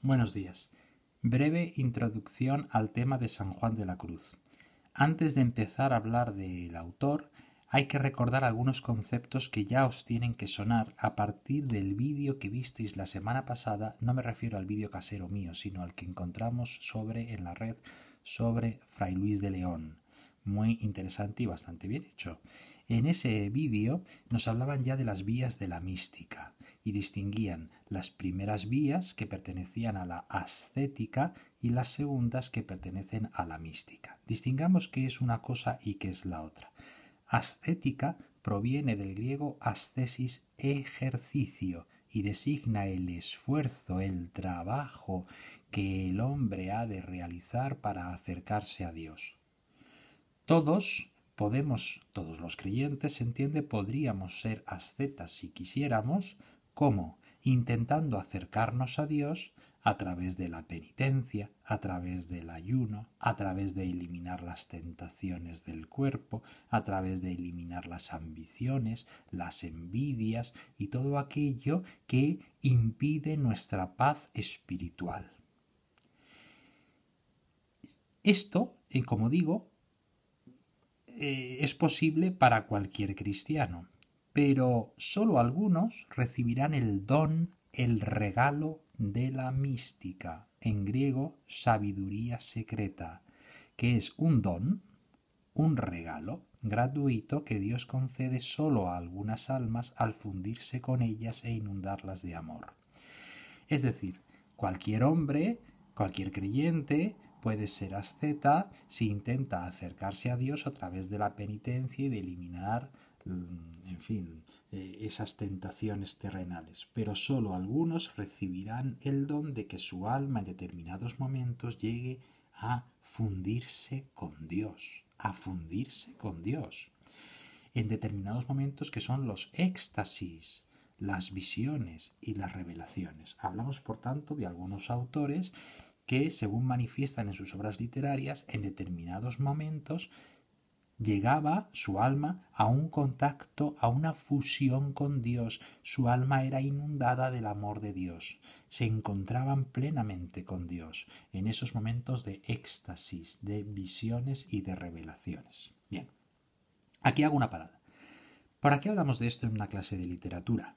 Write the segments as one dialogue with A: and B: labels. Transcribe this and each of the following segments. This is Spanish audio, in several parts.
A: Buenos días. Breve introducción al tema de San Juan de la Cruz. Antes de empezar a hablar del autor, hay que recordar algunos conceptos que ya os tienen que sonar a partir del vídeo que visteis la semana pasada, no me refiero al vídeo casero mío, sino al que encontramos sobre en la red sobre Fray Luis de León. Muy interesante y bastante bien hecho. En ese vídeo nos hablaban ya de las vías de la mística y distinguían las primeras vías que pertenecían a la ascética y las segundas que pertenecen a la mística. Distingamos qué es una cosa y qué es la otra. Ascética proviene del griego ascesis ejercicio y designa el esfuerzo, el trabajo que el hombre ha de realizar para acercarse a Dios. Todos Podemos, todos los creyentes, se entiende, podríamos ser ascetas si quisiéramos, como intentando acercarnos a Dios a través de la penitencia, a través del ayuno, a través de eliminar las tentaciones del cuerpo, a través de eliminar las ambiciones, las envidias y todo aquello que impide nuestra paz espiritual. Esto, eh, como digo, eh, es posible para cualquier cristiano, pero solo algunos recibirán el don, el regalo de la mística, en griego sabiduría secreta, que es un don, un regalo gratuito que Dios concede solo a algunas almas al fundirse con ellas e inundarlas de amor. Es decir, cualquier hombre, cualquier creyente, puede ser asceta si intenta acercarse a Dios a través de la penitencia y de eliminar, mm, en fin, eh, esas tentaciones terrenales. Pero solo algunos recibirán el don de que su alma en determinados momentos llegue a fundirse con Dios, a fundirse con Dios. En determinados momentos que son los éxtasis, las visiones y las revelaciones. Hablamos, por tanto, de algunos autores que, según manifiestan en sus obras literarias, en determinados momentos llegaba su alma a un contacto, a una fusión con Dios, su alma era inundada del amor de Dios, se encontraban plenamente con Dios en esos momentos de éxtasis, de visiones y de revelaciones. Bien, aquí hago una parada. ¿Para qué hablamos de esto en una clase de literatura?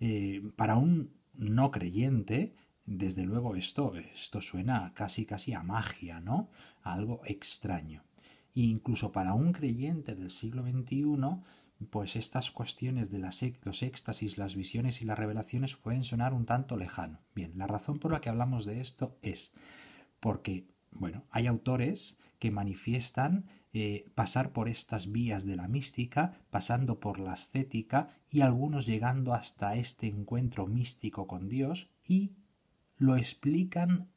A: Eh, para un no creyente, desde luego esto, esto suena casi casi a magia, ¿no? algo extraño. E incluso para un creyente del siglo XXI, pues estas cuestiones de las, los éxtasis, las visiones y las revelaciones pueden sonar un tanto lejano. Bien, la razón por la que hablamos de esto es porque, bueno, hay autores que manifiestan eh, pasar por estas vías de la mística, pasando por la ascética y algunos llegando hasta este encuentro místico con Dios y lo explican,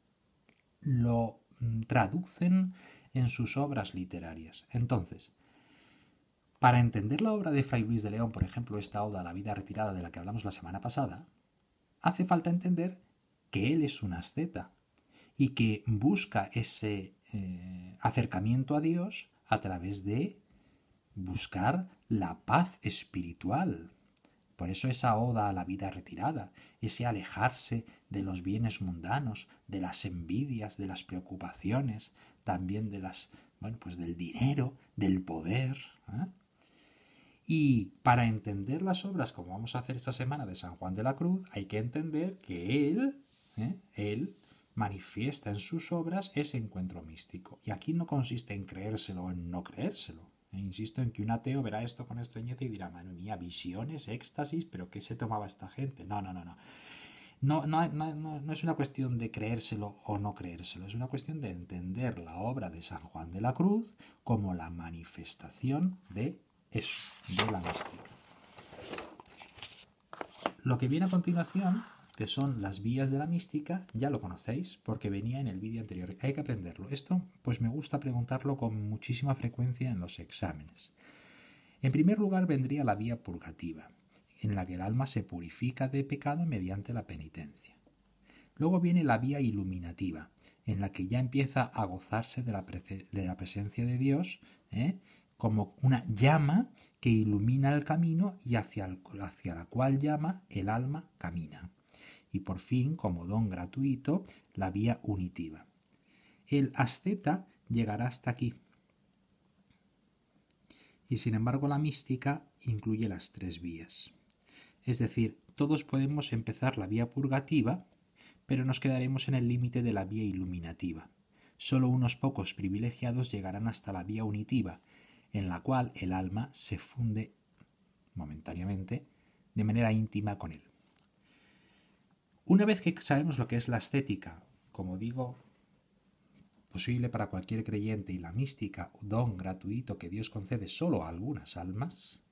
A: lo mm, traducen en sus obras literarias. Entonces, para entender la obra de Fray Luis de León, por ejemplo, esta oda a la vida retirada de la que hablamos la semana pasada, hace falta entender que él es un asceta y que busca ese eh, acercamiento a Dios a través de buscar la paz espiritual, por eso esa oda a la vida retirada, ese alejarse de los bienes mundanos, de las envidias, de las preocupaciones, también de las, bueno, pues del dinero, del poder. ¿eh? Y para entender las obras, como vamos a hacer esta semana de San Juan de la Cruz, hay que entender que él, ¿eh? él manifiesta en sus obras ese encuentro místico. Y aquí no consiste en creérselo o en no creérselo. E insisto en que un ateo verá esto con extrañeza y dirá, madre mía, visiones, éxtasis, pero ¿qué se tomaba esta gente? No, no, no, no. No, no, no, no es una cuestión de creérselo o no creérselo, es una cuestión de entender la obra de San Juan de la Cruz como la manifestación de eso, de la mística. Lo que viene a continuación que son las vías de la mística, ya lo conocéis porque venía en el vídeo anterior. Hay que aprenderlo. Esto, pues me gusta preguntarlo con muchísima frecuencia en los exámenes. En primer lugar vendría la vía purgativa, en la que el alma se purifica de pecado mediante la penitencia. Luego viene la vía iluminativa, en la que ya empieza a gozarse de la, presencia de Dios, ¿eh? como una llama que ilumina el camino y hacia la cual llama el alma camina y por fin, como don gratuito, la vía unitiva. El asceta llegará hasta aquí. Y sin embargo la mística incluye las tres vías. Es decir, todos podemos empezar la vía purgativa, pero nos quedaremos en el límite de la vía iluminativa. Solo unos pocos privilegiados llegarán hasta la vía unitiva, en la cual el alma se funde momentáneamente de manera íntima con él. Una vez que sabemos lo que es la estética, como digo, posible para cualquier creyente y la mística, don gratuito que Dios concede solo a algunas almas,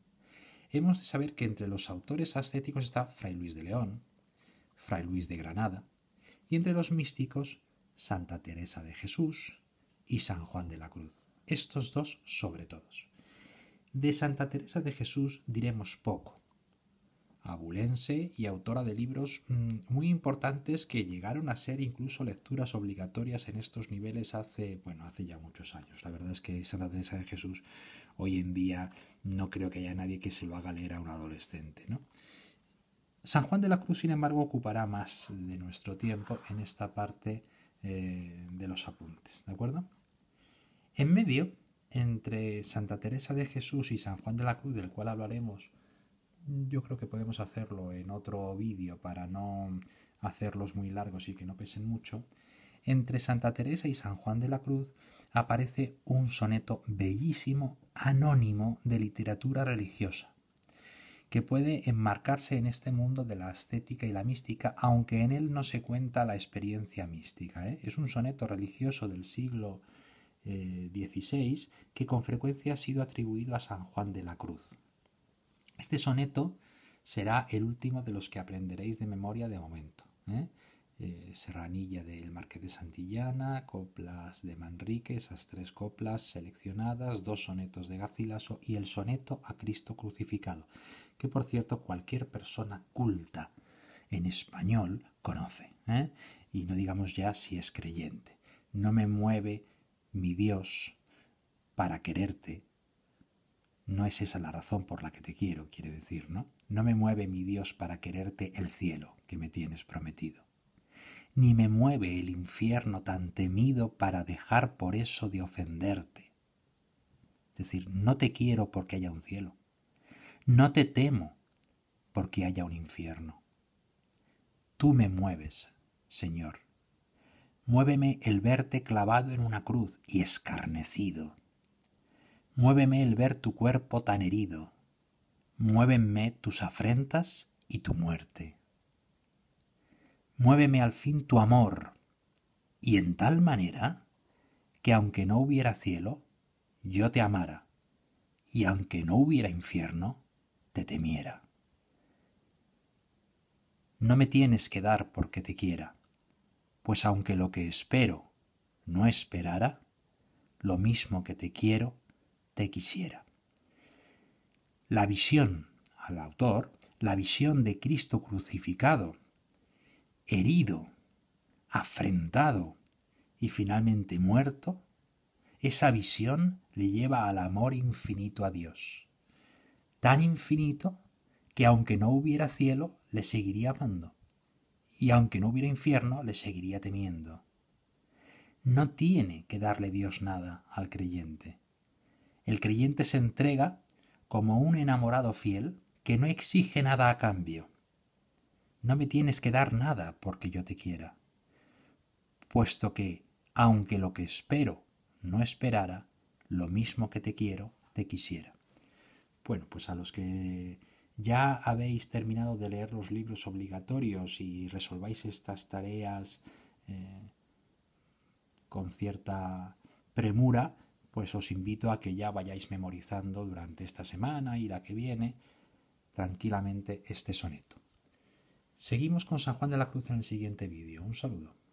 A: hemos de saber que entre los autores ascéticos está Fray Luis de León, Fray Luis de Granada, y entre los místicos Santa Teresa de Jesús y San Juan de la Cruz, estos dos sobre todos. De Santa Teresa de Jesús diremos poco, abulense y autora de libros mm, muy importantes que llegaron a ser incluso lecturas obligatorias en estos niveles hace, bueno, hace ya muchos años. La verdad es que Santa Teresa de Jesús hoy en día no creo que haya nadie que se lo haga leer a un adolescente, San Juan de la Cruz, sin embargo, ocupará más de nuestro tiempo en esta parte eh, de los apuntes, ¿de acuerdo? En medio, entre Santa Teresa de Jesús y San Juan de la Cruz, del cual hablaremos yo creo que podemos hacerlo en otro vídeo para no hacerlos muy largos y que no pesen mucho, entre Santa Teresa y San Juan de la Cruz aparece un soneto bellísimo, anónimo, de literatura religiosa, que puede enmarcarse en este mundo de la estética y la mística, aunque en él no se cuenta la experiencia mística. ¿eh? Es un soneto religioso del siglo XVI eh, que con frecuencia ha sido atribuido a San Juan de la Cruz. Este soneto será el último de los que aprenderéis de memoria de momento. ¿eh? Eh, Serranilla del Marqués de Santillana, coplas de Manrique, esas tres coplas seleccionadas, dos sonetos de Garcilaso y el soneto a Cristo crucificado, que por cierto cualquier persona culta en español conoce, ¿eh? y no digamos ya si es creyente. No me mueve mi Dios para quererte no es esa la razón por la que te quiero, quiere decir, ¿no? No me mueve mi Dios para quererte el cielo que me tienes prometido. Ni me mueve el infierno tan temido para dejar por eso de ofenderte. Es decir, no te quiero porque haya un cielo. No te temo porque haya un infierno. Tú me mueves, Señor. Muéveme el verte clavado en una cruz y escarnecido muéveme el ver tu cuerpo tan herido, muévenme tus afrentas y tu muerte. Muéveme al fin tu amor, y en tal manera que aunque no hubiera cielo, yo te amara, y aunque no hubiera infierno, te temiera. No me tienes que dar porque te quiera, pues aunque lo que espero no esperara, lo mismo que te quiero, quisiera. La visión al autor, la visión de Cristo crucificado, herido, afrentado y finalmente muerto, esa visión le lleva al amor infinito a Dios. Tan infinito que aunque no hubiera cielo, le seguiría amando. Y aunque no hubiera infierno, le seguiría temiendo. No tiene que darle Dios nada al creyente. El creyente se entrega como un enamorado fiel que no exige nada a cambio. No me tienes que dar nada porque yo te quiera, puesto que, aunque lo que espero no esperara, lo mismo que te quiero, te quisiera. Bueno, pues a los que ya habéis terminado de leer los libros obligatorios y resolváis estas tareas eh, con cierta premura, pues os invito a que ya vayáis memorizando durante esta semana y la que viene tranquilamente este soneto. Seguimos con San Juan de la Cruz en el siguiente vídeo. Un saludo.